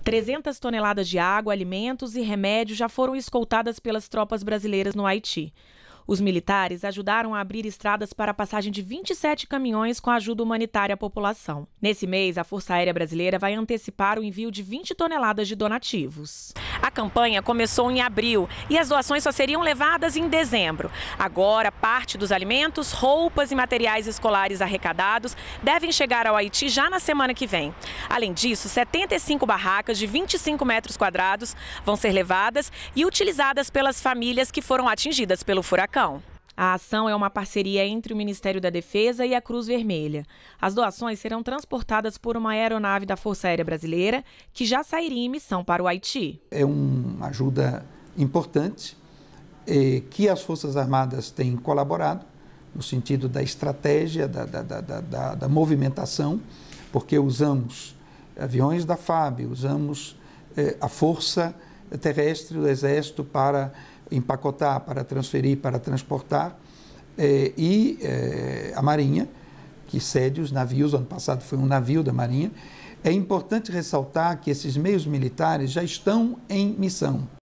300 toneladas de água, alimentos e remédios já foram escoltadas pelas tropas brasileiras no Haiti. Os militares ajudaram a abrir estradas para a passagem de 27 caminhões com ajuda humanitária à população. Nesse mês, a Força Aérea Brasileira vai antecipar o envio de 20 toneladas de donativos. A campanha começou em abril e as doações só seriam levadas em dezembro. Agora, parte dos alimentos, roupas e materiais escolares arrecadados devem chegar ao Haiti já na semana que vem. Além disso, 75 barracas de 25 metros quadrados vão ser levadas e utilizadas pelas famílias que foram atingidas pelo furacão. A ação é uma parceria entre o Ministério da Defesa e a Cruz Vermelha. As doações serão transportadas por uma aeronave da Força Aérea Brasileira, que já sairia em missão para o Haiti. É uma ajuda importante é, que as Forças Armadas têm colaborado no sentido da estratégia, da, da, da, da movimentação, porque usamos aviões da FAB, usamos é, a força terrestre do Exército para empacotar, para transferir, para transportar, eh, e eh, a Marinha, que cede os navios, ano passado foi um navio da Marinha. É importante ressaltar que esses meios militares já estão em missão.